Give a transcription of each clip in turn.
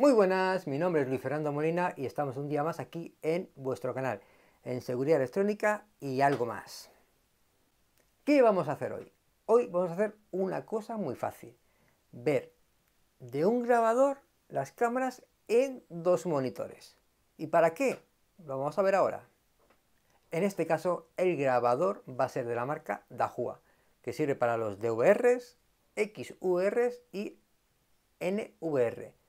Muy buenas, mi nombre es Luis Fernando Molina y estamos un día más aquí en vuestro canal, en seguridad electrónica y algo más. ¿Qué vamos a hacer hoy? Hoy vamos a hacer una cosa muy fácil, ver de un grabador las cámaras en dos monitores. ¿Y para qué? Lo vamos a ver ahora. En este caso, el grabador va a ser de la marca Dahua, que sirve para los DVRs, XVRs y NVR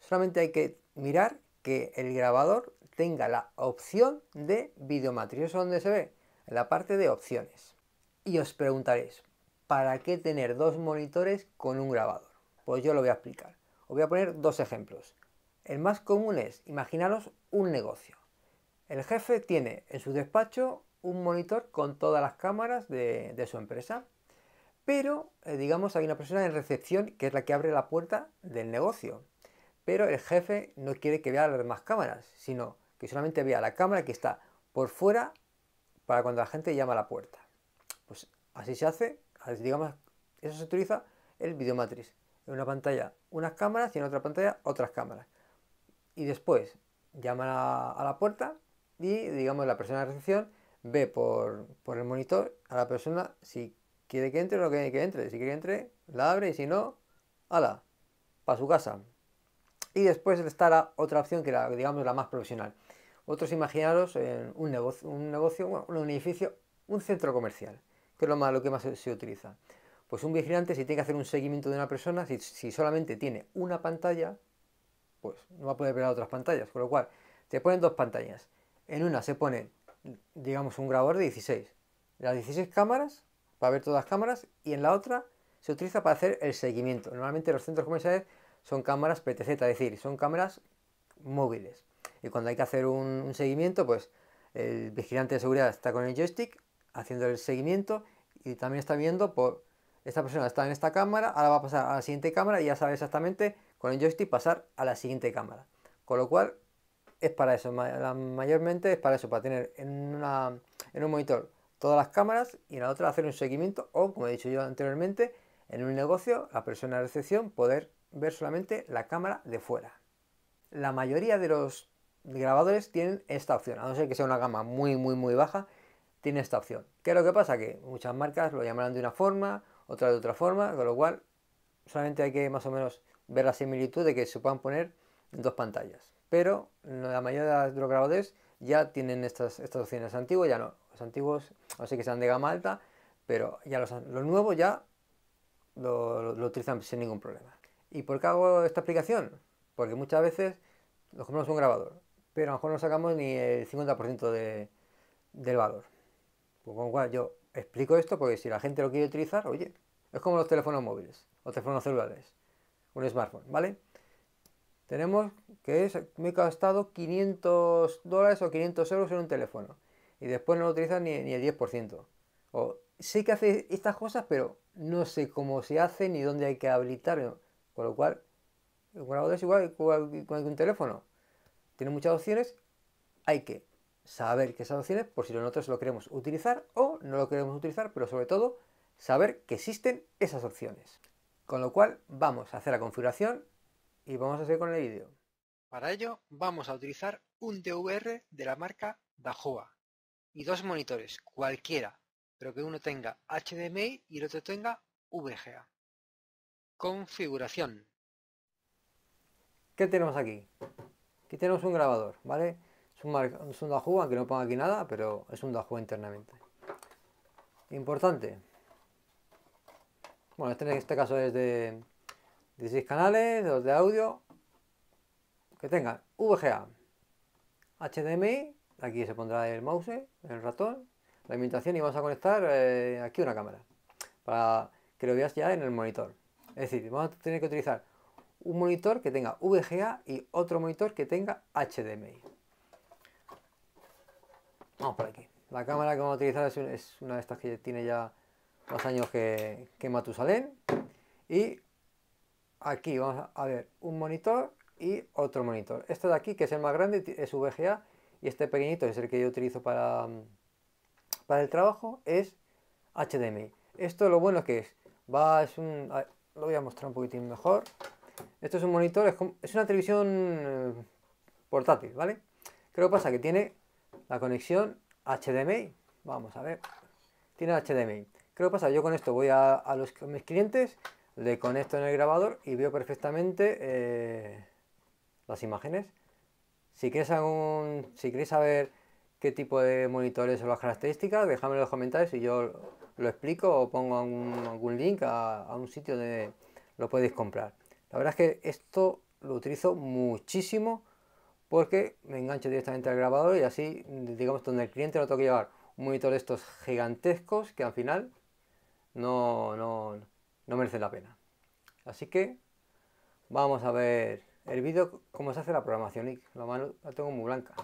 Solamente hay que mirar que el grabador tenga la opción de videomatriz. Eso es donde se ve, en la parte de opciones. Y os preguntaréis, ¿para qué tener dos monitores con un grabador? Pues yo lo voy a explicar. Os voy a poner dos ejemplos. El más común es, imaginaros un negocio. El jefe tiene en su despacho un monitor con todas las cámaras de, su empresa, pero eh, digamos hay una persona en recepción que es la que abre la puerta del negocio pero el jefe no quiere que vea las demás cámaras, sino que solamente vea la cámara que está por fuera para cuando la gente llama a la puerta. Pues así se hace, digamos, eso se utiliza el videomatriz. En una pantalla unas cámaras y en otra pantalla otras cámaras. Y después llama a, la puerta y, digamos, la persona de recepción ve por, por, el monitor a la persona si quiere que entre o no quiere que entre. Si quiere que entre, la abre y si no, ala, para su casa y después estará otra opción que era, digamos, la más profesional. Otros, imaginaros, en un negocio, un, negocio un edificio, un centro comercial, que es lo, más, lo que más se, utiliza. Pues un vigilante, si tiene que hacer un seguimiento de una persona, si, solamente tiene una pantalla, pues no va a poder ver otras pantallas. por lo cual, te ponen dos pantallas. En una se pone, digamos, un grabador de 16. Las 16 cámaras, para ver todas las cámaras, y en la otra se utiliza para hacer el seguimiento. Normalmente los centros comerciales son cámaras PTZ, es decir, son cámaras móviles. Y cuando hay que hacer un, seguimiento, pues el vigilante de seguridad está con el joystick haciendo el seguimiento y también está viendo por pues, esta persona está en esta cámara, ahora va a pasar a la siguiente cámara y ya sabe exactamente con el joystick pasar a la siguiente cámara. Con lo cual es para eso, mayormente es para eso, para tener en, en un monitor todas las cámaras y en la otra hacer un seguimiento o, como he dicho yo anteriormente, en un negocio, la persona de recepción poder ver solamente la cámara de fuera. La mayoría de los grabadores tienen esta opción, a no ser que sea una gama muy, muy, muy baja, tiene esta opción. ¿Qué es lo que pasa? Que muchas marcas lo llamarán de una forma, otras de otra forma, con lo cual solamente hay que más o menos ver la similitud de que se puedan poner en dos pantallas. Pero la mayoría de los grabadores ya tienen estas, estas opciones antiguas, ya no. Los antiguos, no sé que sean de gama alta, pero ya los, los nuevos ya lo utilizan sin ningún problema. ¿Y por qué hago esta aplicación? Porque muchas veces nos compramos un grabador, pero a lo mejor no sacamos ni el 50% del valor. Pues con lo cual yo explico esto porque si la gente lo quiere utilizar, oye, es como los teléfonos móviles o teléfonos celulares, un smartphone, ¿vale? Tenemos que es, me he gastado 500 dólares o 500 euros en un teléfono y después no lo utilizan ni, ni, el 10%. O sé que hace estas cosas, pero no sé cómo se hace ni dónde hay que habilitarlo. Con lo cual, es igual que un teléfono. Tiene muchas opciones, hay que saber que esas opciones, por si nosotros lo queremos utilizar o no lo queremos utilizar, pero sobre todo saber que existen esas opciones. Con lo cual vamos a hacer la configuración y vamos a seguir con el vídeo. Para ello vamos a utilizar un DVR de la marca Dahoa y dos monitores, cualquiera, pero que uno tenga HDMI y el otro tenga VGA. Configuración. ¿Qué tenemos aquí? Aquí tenemos un grabador, ¿vale? Es un, es un Dahu, aunque no ponga aquí nada, pero es un Dahu internamente. Importante. Bueno, este en este caso es de 16 canales, los de audio, que tenga VGA, HDMI, aquí se pondrá el mouse, el ratón, la alimentación y vamos a conectar eh, aquí una cámara para que lo veas ya en el monitor. Es decir, vamos a tener que utilizar un monitor que tenga VGA y otro monitor que tenga HDMI. Vamos por aquí. La cámara que vamos a utilizar es, una de estas que tiene ya más años que, que Matusalén. Y aquí vamos a ver un monitor y otro monitor. Este de aquí, que es el más grande, es VGA. Y este pequeñito, que es el que yo utilizo para, para el trabajo, es HDMI. Esto lo bueno que es, va, es un, lo voy a mostrar un poquitín mejor. Esto es un monitor, es, una televisión eh, portátil, ¿vale? Creo que pasa que tiene la conexión HDMI. Vamos a ver. Tiene HDMI. Creo que pasa, yo con esto voy a, los, mis clientes, le conecto en el grabador y veo perfectamente eh, las imágenes. Si queréis, si queréis saber qué tipo de monitores o las características, dejadme en los comentarios y yo lo explico o pongo algún, link a, un sitio donde lo podéis comprar. La verdad es que esto lo utilizo muchísimo porque me engancho directamente al grabador y así, digamos, donde el cliente lo tengo que llevar un monitor de estos gigantescos que al final no, no, no merece la pena. Así que vamos a ver el vídeo cómo se hace la programación. La mano la tengo muy blanca.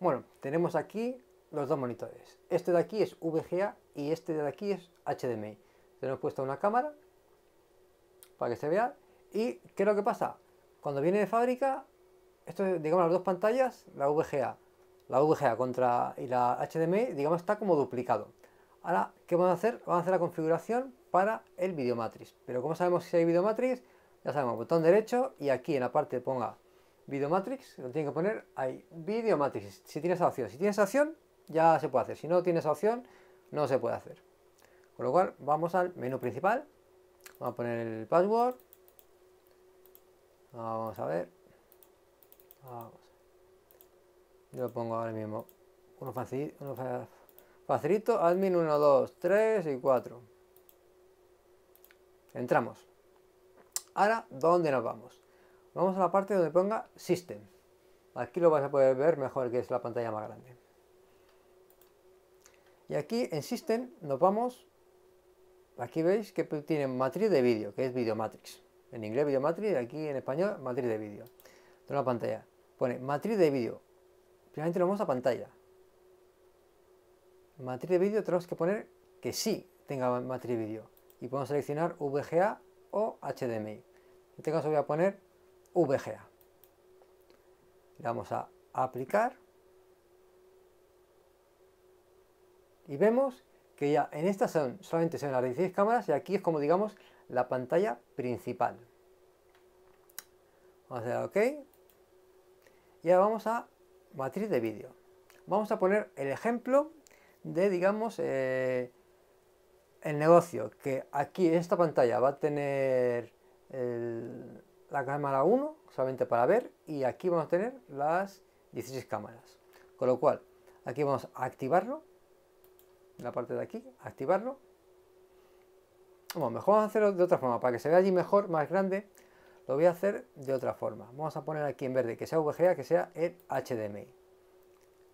Bueno, tenemos aquí los dos monitores. Este de aquí es VGA y este de aquí es HDMI. Tenemos puesto una cámara para que se vea. ¿Y qué es lo que pasa? Cuando viene de fábrica, esto digamos las dos pantallas, la VGA, la VGA contra y la HDMI, digamos está como duplicado. Ahora, ¿qué vamos a hacer? Vamos a hacer la configuración para el Matrix Pero como sabemos si hay Matrix ya sabemos, botón derecho y aquí en la parte ponga Matrix lo tiene que poner ahí, matrix. si tienes acción. Si tienes acción, ya se puede hacer. Si no tiene esa opción, no se puede hacer. Con lo cual, vamos al menú principal. Vamos a poner el password. Vamos a ver. Yo lo pongo ahora mismo. Uno facilito, uno facilito admin 1, 2, 3 y 4. Entramos. Ahora, ¿dónde nos vamos? Vamos a la parte donde ponga System. Aquí lo vas a poder ver mejor que es la pantalla más grande. Y aquí en System nos vamos, aquí veis que tienen matriz de vídeo, que es Videomatrix. Matrix. En inglés Video Matrix, aquí en español matriz de vídeo. De la pantalla. Pone matriz de vídeo. Finalmente lo vamos a pantalla. Matriz de vídeo tenemos que poner que sí tenga matriz de vídeo. Y podemos seleccionar VGA o HDMI. En este caso voy a poner VGA. Le vamos a aplicar Y vemos que ya en esta son, solamente se las 16 cámaras y aquí es como digamos la pantalla principal. Vamos a hacer OK. Y ahora vamos a matriz de vídeo. Vamos a poner el ejemplo de, digamos, eh, el negocio, que aquí en esta pantalla va a tener la cámara 1 solamente para ver y aquí vamos a tener las 16 cámaras. Con lo cual, aquí vamos a activarlo la parte de aquí, activarlo. como mejor vamos a hacerlo de otra forma, para que se vea allí mejor, más grande, lo voy a hacer de otra forma. Vamos a poner aquí en verde que sea VGA, que sea el HDMI.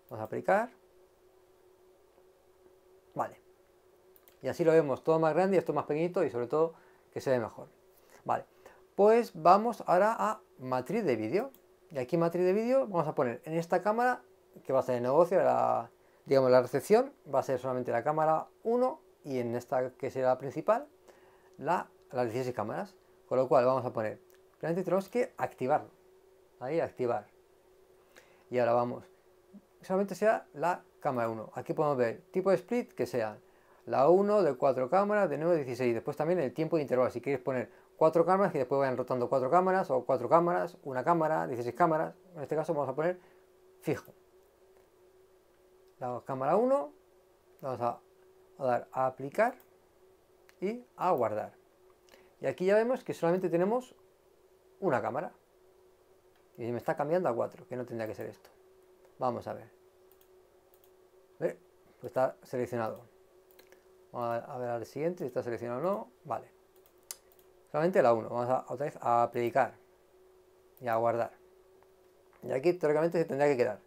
Vamos a aplicar. Vale. Y así lo vemos todo más grande y esto más pequeñito y sobre todo que se ve mejor. Vale. Pues vamos ahora a matriz de vídeo. Y aquí matriz de vídeo vamos a poner en esta cámara que va a ser el negocio, la, Digamos, la recepción va a ser solamente la cámara 1 y en esta que será la principal, la, las 16 cámaras. Con lo cual vamos a poner, realmente tenemos que activarlo. Ahí, activar. Y ahora vamos. Solamente sea la cámara 1. Aquí podemos ver tipo de split que sea la 1 de 4 cámaras, de 9 16. Después también el tiempo de intervalo. Si quieres poner 4 cámaras, y después vayan rotando 4 cámaras, o 4 cámaras, una cámara, 16 cámaras. En este caso vamos a poner fijo la cámara 1, vamos a, dar a aplicar y a guardar. Y aquí ya vemos que solamente tenemos una cámara. Y me está cambiando a 4, que no tendría que ser esto. Vamos a ver. Eh, pues está seleccionado. Vamos a ver al siguiente si está seleccionado o no. Vale. Solamente la 1. Vamos a, otra vez a aplicar y a guardar. Y aquí teóricamente se tendría que quedar.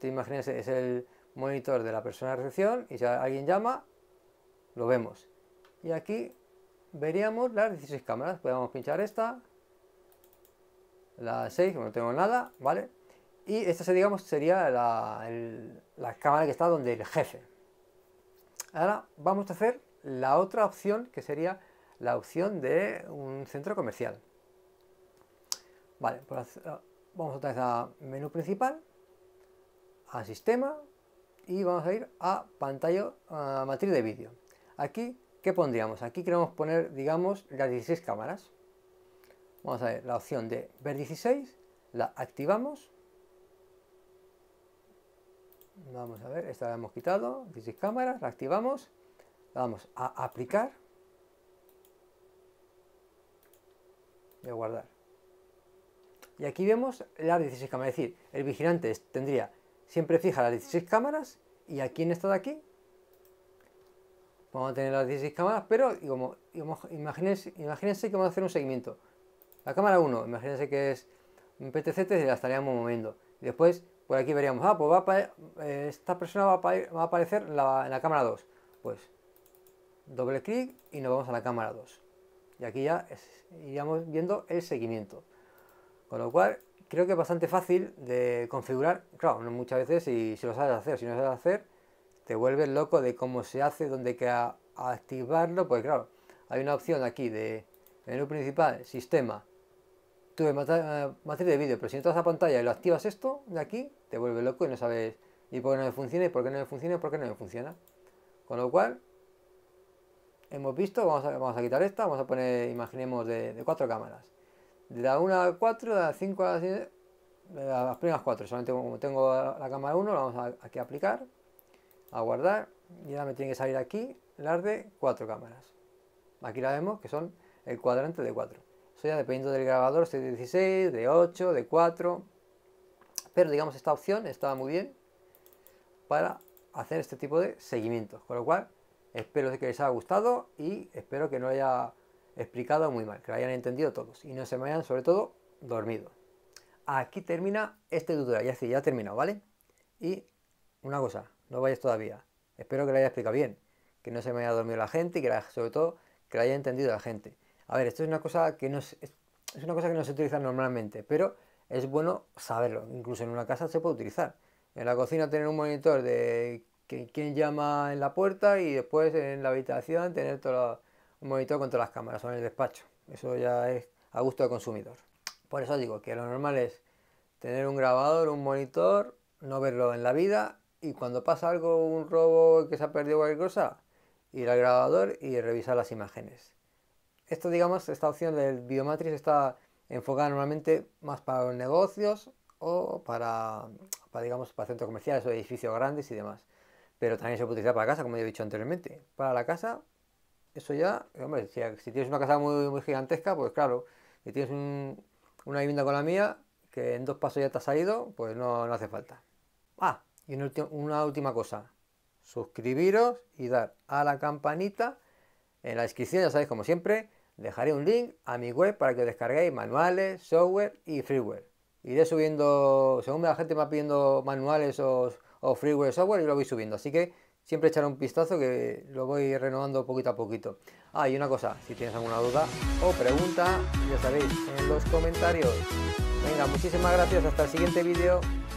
Te imaginas, es el, monitor de la persona de recepción y si alguien llama, lo vemos. Y aquí veríamos las 16 cámaras. Podemos pinchar esta, la 6, no tengo nada, ¿vale? Y esta, digamos, sería la, la cámara que está donde el jefe. Ahora vamos a hacer la otra opción, que sería la opción de un centro comercial. Vale, pues, ah, vamos otra vez a menú principal, a sistema, y vamos a ir a pantalla, matriz de vídeo. Aquí, ¿qué pondríamos? Aquí queremos poner, digamos, las 16 cámaras. Vamos a ver la opción de ver 16, la activamos. Vamos a ver, esta la hemos quitado, 16 cámaras, la activamos, la a aplicar y a guardar. Y aquí vemos las 16 cámaras, es decir, el vigilante tendría siempre fija las 16 cámaras y aquí en esta de aquí vamos a tener las 16 cámaras, pero como imagínense, que vamos a hacer un seguimiento. La cámara 1, imagínense que es un PTC y la estaríamos moviendo. después por aquí veríamos, ah, pues va eh, esta persona va a, aparecer en la, cámara 2. Pues doble clic y nos vamos a la cámara 2. Y aquí ya iríamos viendo el seguimiento. Con lo cual creo que es bastante fácil de configurar. Claro, muchas veces si, si lo sabes hacer, si no sabes hacer, te vuelves loco de cómo se hace, dónde queda activarlo. Pues claro, hay una opción aquí de menú principal, sistema, tuve materia de vídeo, pero si entras a pantalla y lo activas esto de aquí, te vuelve loco y no sabes ni por qué no me funciona, y por qué no me funciona, y por qué no me funciona. Con lo cual, hemos visto, vamos a, vamos a quitar esta, vamos a poner, imaginemos, de cuatro cámaras de la 1 a 4, de la 5 a la 7, de las primeras 4. Solamente como tengo la cámara 1, la vamos a, aquí aplicar, a guardar, y ahora me tiene que salir aquí las de 4 cámaras. Aquí la vemos que son el cuadrante de 4. Eso ya dependiendo del grabador, si de 16, de 8, de 4. Pero digamos, esta opción está muy bien para hacer este tipo de seguimientos. Con lo cual, espero que les haya gustado y espero que no haya explicado muy mal, que lo hayan entendido todos y no se me hayan sobre todo dormido. Aquí termina este tutorial, ya, ya ha terminado, ¿vale? Y una cosa, no vayas todavía. Espero que lo haya explicado bien, que no se me haya dormido la gente y que sobre todo que lo haya entendido la gente. A ver, esto es una cosa que no es, una cosa que no se utiliza normalmente, pero es bueno saberlo. Incluso en una casa se puede utilizar. En la cocina tener un monitor de quién llama en la puerta y después en la habitación tener todos un monitor con todas las cámaras o en el despacho. Eso ya es a gusto del consumidor. Por eso digo que lo normal es tener un grabador, un monitor, no verlo en la vida y cuando pasa algo, un robo que se ha perdido cualquier cosa, ir al grabador y revisar las imágenes. Esto, digamos, esta opción del Biomatrix está enfocada normalmente más para los negocios o para, digamos, para centros comerciales o edificios grandes y demás. Pero también se puede utilizar para casa, como ya he dicho anteriormente. Para la casa eso ya, hombre, si, tienes una casa muy, muy gigantesca, pues claro, si tienes una vivienda con la mía, que en dos pasos ya te ha salido, pues no, hace falta. Ah, y una, última cosa, suscribiros y dar a la campanita. En la descripción, ya sabéis, como siempre, dejaré un link a mi web para que descarguéis manuales, software y freeware. Iré subiendo, según la gente me va pidiendo manuales o, o freeware software, y lo voy subiendo. Así que siempre echar un vistazo que lo voy renovando poquito a poquito. Ah, y una cosa, si tienes alguna duda o pregunta, ya sabéis, en los comentarios. Venga, muchísimas gracias, hasta el siguiente vídeo.